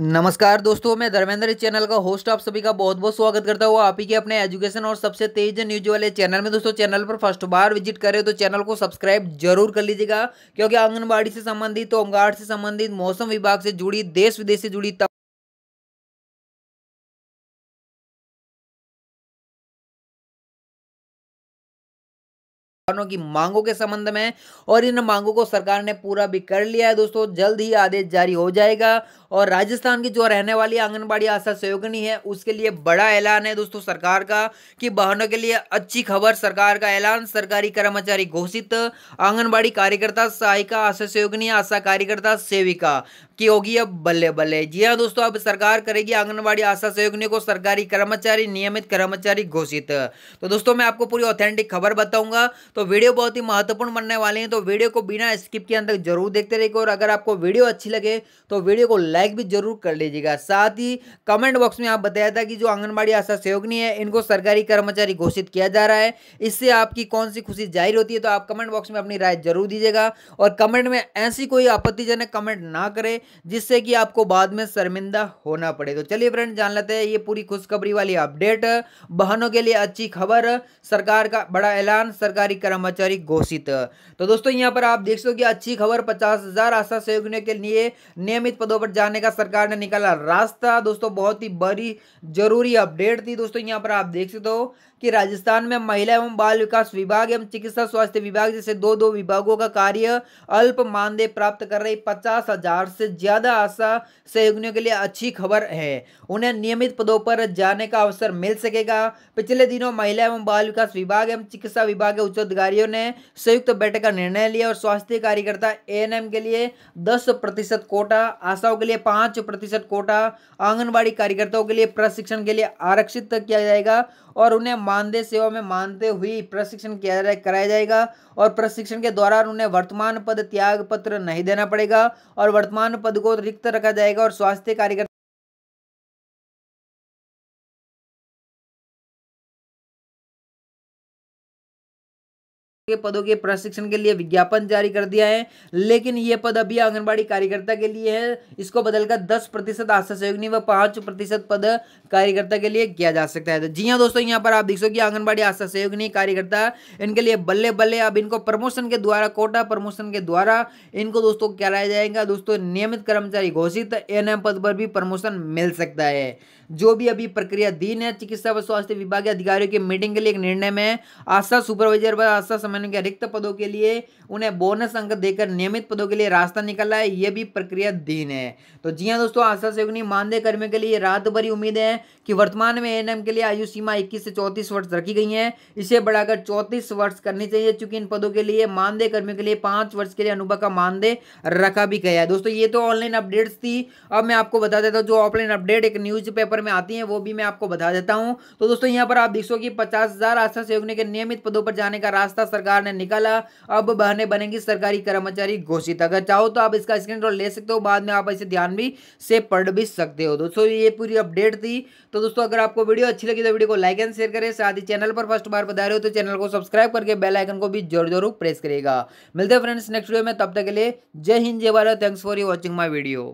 नमस्कार दोस्तों मैं धर्मेंद्र इस चैनल का होस्ट आप सभी का बहुत बहुत स्वागत करता हूँ आप ही के अपने एजुकेशन और सबसे तेज न्यूज वाले चैनल में दोस्तों चैनल पर फर्स्ट बार विजिट करें तो चैनल को सब्सक्राइब जरूर कर लीजिएगा क्योंकि आंगनबाड़ी से संबंधित होमगार्ड से संबंधित मौसम विभाग से जुड़ी देश विदेश से जुड़ी किसानों की मांगों के संबंध में और इन मांगों को सरकार ने पूरा भी कर लिया है दोस्तों जल्द ही आदेश जारी हो जाएगा और राजस्थान की जो रहने वाली आंगनबाड़ी आशा सहयोगिनी है उसके लिए बड़ा ऐलान है दोस्तों सरकार का कि बहनों के लिए अच्छी खबर सरकार का ऐलान सरकारी कर्मचारी घोषित आंगनबाड़ी कार्यकर्ता सहायिका आशा सहयोगिनी आशा कार्यकर्ता सेविका की होगी अब बल्ले बल्ले जी हाँ दोस्तों अब सरकार करेगी आंगनबाड़ी आशा सहयोगिनी को सरकारी कर्मचारी नियमित कर्मचारी घोषित तो दोस्तों मैं आपको पूरी ऑथेंटिक खबर बताऊंगा तो वीडियो बहुत ही महत्वपूर्ण बनने वाले हैं तो वीडियो को बिना स्किप किए अंदर जरूर देखते रहिएगा और अगर आपको वीडियो अच्छी लगे तो वीडियो को लाइक भी जरूर कर लीजिएगा साथ ही कमेंट बॉक्स में आप बताया था कि जो आंगनबाड़ी आशा सहयोगनी है इनको सरकारी कर्मचारी घोषित किया जा रहा है इससे आपकी कौन सी खुशी जाहिर होती है तो आप कमेंट बॉक्स में अपनी राय जरूर दीजिएगा और कमेंट में ऐसी कोई आपत्तिजनक कमेंट ना करें जिससे कि आपको बाद में शर्मिंदा होना पड़े तो चलिए फ्रेंड जान लेते हैं ये पूरी खुशखबरी वाली अपडेट बहनों के लिए अच्छी खबर सरकार का बड़ा ऐलान सरकारी कर्मचारी घोषित तो दोस्तों यहाँ पर आप देख सको कि अच्छी खबर पचास हजार आशा सहयोगियों के लिए नियमित पदों पर जाने का सरकार ने निकाला रास्ता दोस्तों बहुत ही बड़ी जरूरी अपडेट थी दोस्तों यहाँ पर आप देख सकते हो कि राजस्थान में महिला एवं बाल विकास विभाग एवं चिकित्सा स्वास्थ्य विभाग जैसे दो दो विभागों का कार्य अल्प मानदेय प्राप्त कर रही पचास हजार से ज्यादा आशा सहयोगियों के लिए अच्छी खबर है उन्हें नियमित पदों पर जाने का अवसर मिल सकेगा पिछले दिनों महिला एवं बाल विकास विभाग एवं चिकित्सा विभाग के उच्च अधिकारियों ने संयुक्त बैठक का निर्णय लिया और स्वास्थ्य कार्यकर्ता ए के लिए दस प्रतिशत कोटा आशाओं के लिए पांच प्रतिशत कोटा आंगनबाड़ी कार्यकर्ताओं के लिए प्रशिक्षण के लिए आरक्षित किया जाएगा और उन्हें मानदेय सेवा में मानते हुए प्रशिक्षण किया जाए कराया जाएगा और प्रशिक्षण के दौरान उन्हें वर्तमान पद त्याग पत्र नहीं देना पड़ेगा और वर्तमान पद को रिक्त रखा जाएगा और स्वास्थ्य कार्यकर्ता के पदों के प्रशिक्षण के लिए विज्ञापन जारी कर दिया है लेकिन ये पद अभी आंगनबाड़ी कार्यकर्ता के लिए है इसको बदलकर दस प्रतिशत आशा सहयोगी व पाँच प्रतिशत पद कार्यकर्ता के लिए किया जा सकता है तो जी हाँ दोस्तों यहाँ पर आप देख सो आंगनबाड़ी आशा सहयोगी कार्यकर्ता इनके लिए बल्ले बल्ले अब इनको प्रमोशन के द्वारा कोटा प्रमोशन के द्वारा इनको दोस्तों कराया जाएगा दोस्तों नियमित कर्मचारी घोषित एन पद पर भी प्रमोशन मिल सकता है जो भी अभी प्रक्रिया दीन है चिकित्सा व स्वास्थ्य विभाग के अधिकारियों की मीटिंग के लिए एक निर्णय में आशा सुपरवाइजर व आशा सामान्यों के अधिकतर पदों के लिए उन्हें बोनस अंक देकर नियमित पदों के लिए रास्ता निकला है यह भी प्रक्रिया दीन है तो जी हाँ दोस्तों आशा सहयोगी मानदेय कर्मियों के लिए रात भरी उम्मीद है कि वर्तमान में एएनएम के लिए आयु सीमा इक्कीस से चौंतीस वर्ष रखी गई है इसे बढ़ाकर चौंतीस वर्ष करनी चाहिए चूंकि इन पदों के लिए मानदेय कर्मियों के लिए पांच वर्ष के लिए अनुभव का मानदेय रखा भी गया है दोस्तों ये तो ऑनलाइन अपडेट्स थी अब मैं आपको बता देता हूँ जो ऑफलाइन अपडेट एक न्यूज में आती है वो भी मैं आपको बता देता हूँ तो दोस्तों यहाँ पर आप देखो कि पचास हजार आशा सहयोगियों के नियमित पदों पर जाने का रास्ता सरकार सरकार ने निकाला अब बहने बनेंगी सरकारी कर्मचारी घोषित अगर चाहो तो आप इसका स्क्रीन ले सकते हो बाद में आप इसे ध्यान भी से पढ़ भी सकते हो दोस्तों ये पूरी अपडेट थी तो दोस्तों अगर आपको वीडियो अच्छी लगी तो वीडियो को लाइक एंड शेयर करें साथ ही चैनल पर फर्स्ट बार बता रहे हो तो चैनल को सब्सक्राइब करके बेल आइकन को भी जरूर जरूर प्रेस करेगा मिलते हैं फ्रेंड्स नेक्स्ट वीडियो में तब तक के लिए जय हिंद जय Bharat thanks for you watching my video